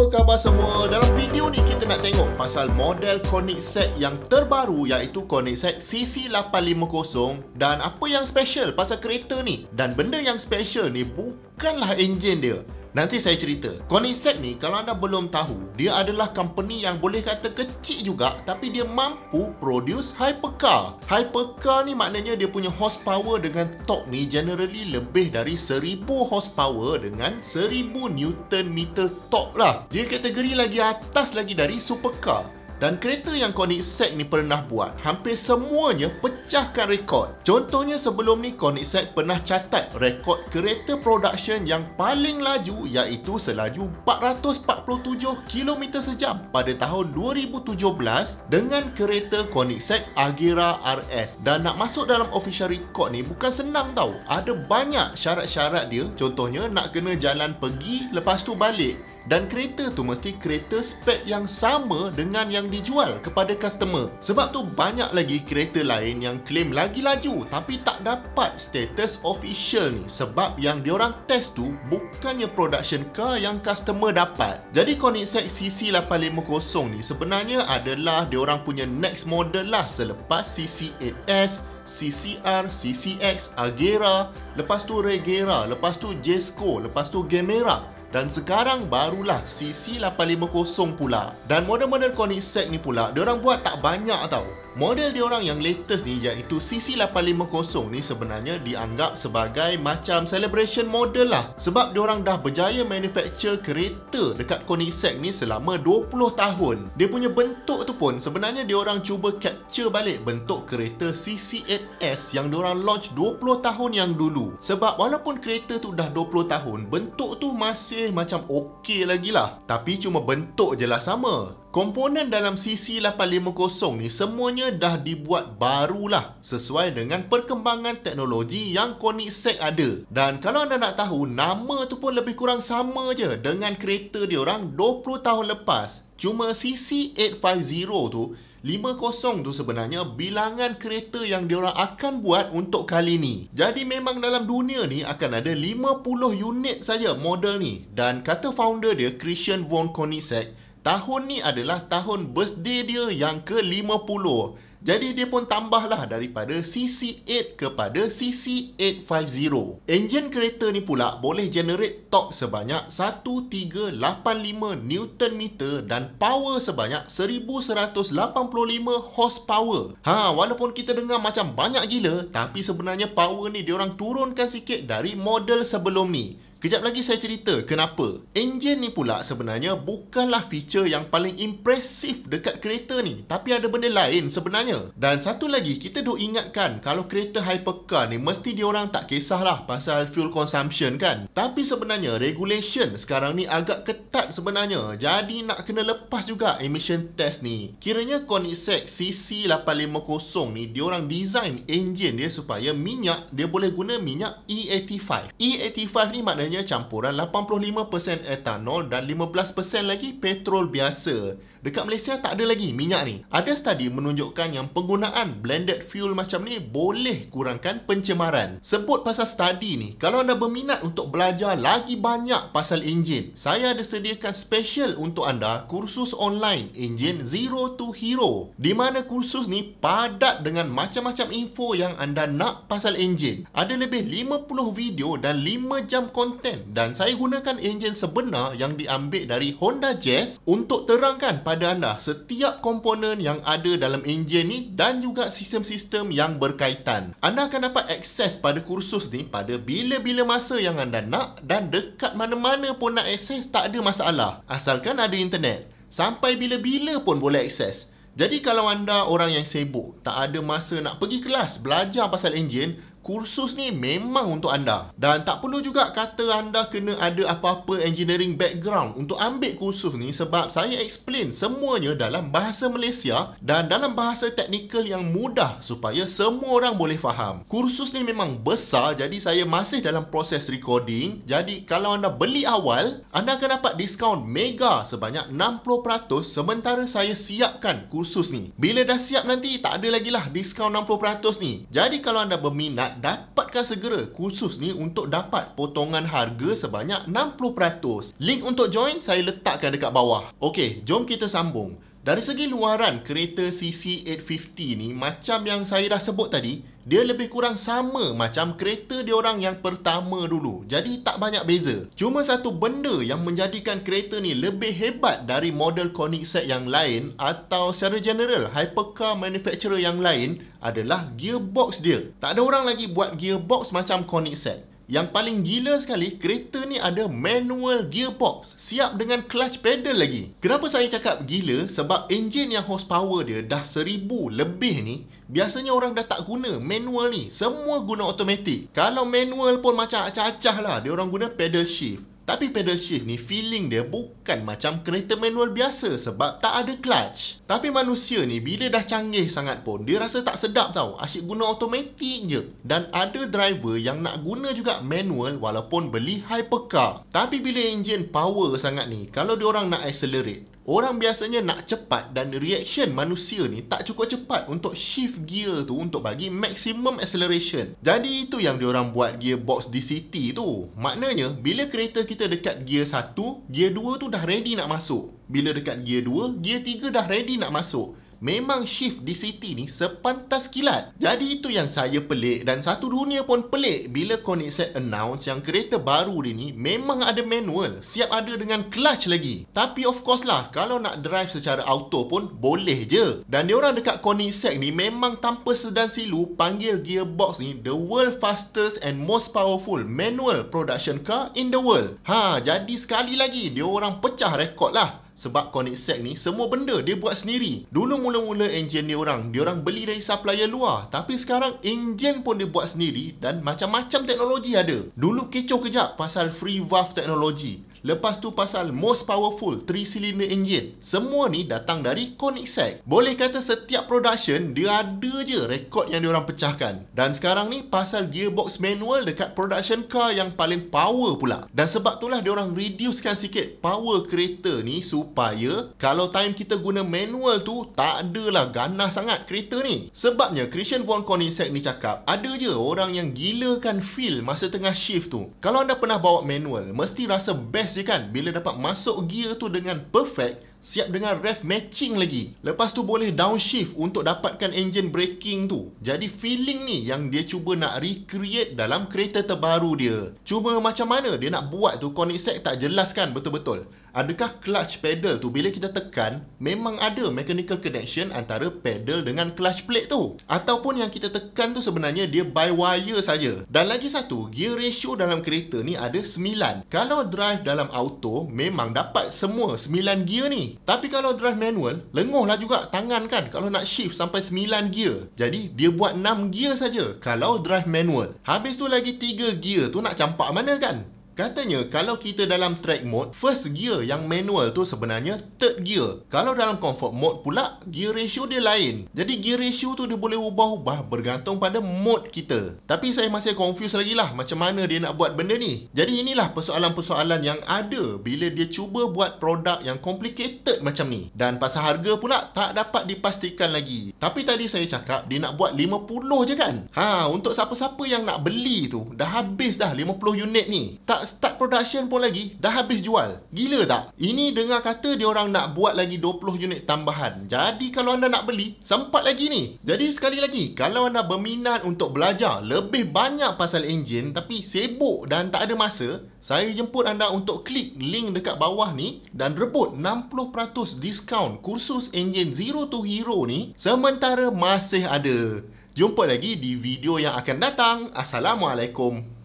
apa khabar semua? Dalam video ni kita nak tengok pasal model Konix set yang terbaru iaitu Konix set CC850 dan apa yang special pasal kereta ni dan benda yang special ni bukanlah enjin dia Nanti saya cerita. Konisek ni kalau anda belum tahu, dia adalah company yang boleh kata kecil juga tapi dia mampu produce hypercar. Hypercar ni maknanya dia punya horsepower dengan torque ni generally lebih dari seribu horsepower dengan seribu Newton meter torque lah. Dia kategori lagi atas lagi dari supercar dan kereta yang Koenigsegg ni pernah buat hampir semuanya pecahkan rekod. Contohnya sebelum ni Koenigsegg pernah catat rekod kereta production yang paling laju iaitu selaju 447 km sejam pada tahun 2017 dengan kereta Koenigsegg Agera RS. Dan nak masuk dalam official record ni bukan senang tau. Ada banyak syarat-syarat dia. Contohnya nak kena jalan pergi lepas tu balik dan kereta tu mesti kereta spek yang sama dengan yang dijual kepada customer. Sebab tu banyak lagi kereta lain yang klaim lagi laju tapi tak dapat status official ni sebab yang diorang test tu bukannya production car yang customer dapat. Jadi Koenigsegg CC850 ni sebenarnya adalah diorang punya next model lah selepas CC8S, CCR, CCX, Agera, lepas tu Regera, lepas tu Jesco, lepas tu Gemera dan sekarang barulah CC850 pula dan model-model konsep ni pula dia orang buat tak banyak tau Model diorang yang latest ni iaitu CC850 ni sebenarnya dianggap sebagai macam celebration model lah sebab diorang dah berjaya manufacture kereta dekat Koenigsegg ni selama 20 tahun. Dia punya bentuk tu pun sebenarnya diorang cuba capture balik bentuk kereta CC8S yang diorang launch 20 tahun yang dulu. Sebab walaupun kereta tu dah 20 tahun, bentuk tu masih macam okey lagi lah. Tapi cuma bentuk je lah sama. Komponen dalam CC850 ni semuanya dah dibuat barulah sesuai dengan perkembangan teknologi yang Koenigsegg ada. Dan kalau anda nak tahu, nama tu pun lebih kurang sama je dengan kereta diorang 20 tahun lepas. Cuma CC850 tu, 50 tu sebenarnya bilangan kereta yang diorang akan buat untuk kali ni. Jadi memang dalam dunia ni akan ada 50 unit saja model ni. Dan kata founder dia, Christian Von Koenigsegg, Tahun ni adalah tahun birthday dia yang ke-50. Jadi dia pun tambahlah daripada CC8 kepada CC850. Enjin kereta ni pula boleh generate torque sebanyak 1385 Newton meter dan power sebanyak 1185 horsepower. Ha, walaupun kita dengar macam banyak gila, tapi sebenarnya power ni dia orang turunkan sikit dari model sebelum ni. Kejap lagi saya cerita kenapa. Enjin ni pula sebenarnya bukanlah feature yang paling impresif dekat kereta ni. Tapi ada benda lain sebenarnya percaya. Dan satu lagi, kita duk ingatkan kalau kereta hypercar ni mesti diorang tak kisahlah pasal fuel consumption kan. Tapi sebenarnya, regulation sekarang ni agak ketat sebenarnya. Jadi nak kena lepas juga emission test ni. Kiranya Koenigsegg CC850 ni diorang design engine dia supaya minyak dia boleh guna minyak E85. E85 e ni maknanya campuran 85% etanol dan 15% lagi petrol biasa. Dekat Malaysia tak ada lagi minyak ni. Ada study menunjukkan yang dengan penggunaan blended fuel macam ni boleh kurangkan pencemaran. Sebut pasal study ni, kalau anda berminat untuk belajar lagi banyak pasal enjin, saya ada sediakan special untuk anda kursus online enjin Zero to Hero di mana kursus ni padat dengan macam-macam info yang anda nak pasal enjin. Ada lebih 50 video dan 5 jam konten dan saya gunakan enjin sebenar yang diambil dari Honda Jazz untuk terangkan pada anda setiap komponen yang ada dalam enjin ini dan juga sistem-sistem yang berkaitan. Anda akan dapat akses pada kursus ni pada bila-bila masa yang anda nak dan dekat mana-mana pun nak akses tak ada masalah. Asalkan ada internet. Sampai bila-bila pun boleh akses. Jadi kalau anda orang yang sibuk, tak ada masa nak pergi kelas belajar pasal engine, kursus ni memang untuk anda dan tak perlu juga kata anda kena ada apa-apa engineering background untuk ambil kursus ni sebab saya explain semuanya dalam bahasa Malaysia dan dalam bahasa teknikal yang mudah supaya semua orang boleh faham kursus ni memang besar jadi saya masih dalam proses recording jadi kalau anda beli awal anda akan dapat diskaun mega sebanyak 60% sementara saya siapkan kursus ni bila dah siap nanti tak ada lagi lah diskaun 60% ni jadi kalau anda berminat syarikat dapatkan segera kursus ni untuk dapat potongan harga sebanyak 60%. Link untuk join saya letakkan dekat bawah. Okey, jom kita sambung. Dari segi luaran kereta CC850 ni macam yang saya dah sebut tadi, dia lebih kurang sama macam kereta diorang yang pertama dulu. Jadi tak banyak beza. Cuma satu benda yang menjadikan kereta ni lebih hebat dari model Koenigsegg yang lain atau secara general hypercar manufacturer yang lain adalah gearbox dia. Tak ada orang lagi buat gearbox macam Koenigsegg. Yang paling gila sekali, kereta ni ada manual gearbox Siap dengan clutch pedal lagi Kenapa saya cakap gila? Sebab enjin yang horsepower dia dah seribu lebih ni Biasanya orang dah tak guna manual ni Semua guna automatic Kalau manual pun macam acah-acah lah Dia orang guna pedal shift tapi pedal shift ni feeling dia bukan macam kereta manual biasa sebab tak ada clutch. Tapi manusia ni bila dah canggih sangat pun dia rasa tak sedap tau. Asyik guna automatik je. Dan ada driver yang nak guna juga manual walaupun beli hypercar. Tapi bila enjin power sangat ni kalau dia orang nak accelerate Orang biasanya nak cepat dan reaction manusia ni tak cukup cepat untuk shift gear tu untuk bagi maximum acceleration. Jadi itu yang diorang buat gearbox DCT tu. Maknanya bila kereta kita dekat gear 1, gear 2 tu dah ready nak masuk. Bila dekat gear 2, gear 3 dah ready nak masuk memang shift di city ni sepantas kilat. Jadi itu yang saya pelik dan satu dunia pun pelik bila Koenigsegg announce yang kereta baru dia ni memang ada manual, siap ada dengan clutch lagi. Tapi of course lah, kalau nak drive secara auto pun boleh je. Dan dia orang dekat Koenigsegg ni memang tanpa sedan silu panggil gearbox ni the world fastest and most powerful manual production car in the world. Ha, jadi sekali lagi dia orang pecah rekod lah sebab Konixec ni semua benda dia buat sendiri. Dulu mula-mula enjin dia orang, dia orang beli dari supplier luar, tapi sekarang enjin pun dia buat sendiri dan macam-macam teknologi ada. Dulu kecoh kejap pasal free valve teknologi. Lepas tu pasal most powerful 3 cylinder engine. Semua ni datang dari Koenigsegg. Boleh kata setiap production dia ada je rekod yang diorang pecahkan. Dan sekarang ni pasal gearbox manual dekat production car yang paling power pula. Dan sebab itulah diorang reducekan sikit power kereta ni supaya kalau time kita guna manual tu tak adalah ganas sangat kereta ni. Sebabnya Christian von Koenigsegg ni cakap ada je orang yang gilakan feel masa tengah shift tu. Kalau anda pernah bawa manual mesti rasa best best je kan bila dapat masuk gear tu dengan perfect siap dengan ref matching lagi lepas tu boleh downshift untuk dapatkan engine braking tu jadi feeling ni yang dia cuba nak recreate dalam kereta terbaru dia cuma macam mana dia nak buat tu connect set tak jelas kan betul-betul adakah clutch pedal tu bila kita tekan memang ada mechanical connection antara pedal dengan clutch plate tu ataupun yang kita tekan tu sebenarnya dia by wire saja dan lagi satu gear ratio dalam kereta ni ada 9 kalau drive dalam auto memang dapat semua 9 gear ni tapi kalau drive manual lenguh lah juga tangan kan kalau nak shift sampai 9 gear jadi dia buat 6 gear saja kalau drive manual habis tu lagi 3 gear tu nak campak mana kan Katanya kalau kita dalam track mode, first gear yang manual tu sebenarnya third gear. Kalau dalam comfort mode pula, gear ratio dia lain. Jadi gear ratio tu dia boleh ubah-ubah bergantung pada mode kita. Tapi saya masih confuse lagi lah macam mana dia nak buat benda ni. Jadi inilah persoalan-persoalan yang ada bila dia cuba buat produk yang complicated macam ni. Dan pasal harga pula tak dapat dipastikan lagi. Tapi tadi saya cakap dia nak buat 50 je kan? Ha, untuk siapa-siapa yang nak beli tu, dah habis dah 50 unit ni. Tak start production pun lagi dah habis jual. Gila tak? Ini dengar kata dia orang nak buat lagi 20 unit tambahan. Jadi kalau anda nak beli, sempat lagi ni. Jadi sekali lagi, kalau anda berminat untuk belajar lebih banyak pasal enjin tapi sibuk dan tak ada masa, saya jemput anda untuk klik link dekat bawah ni dan rebut 60% diskaun kursus enjin Zero to Hero ni sementara masih ada. Jumpa lagi di video yang akan datang. Assalamualaikum.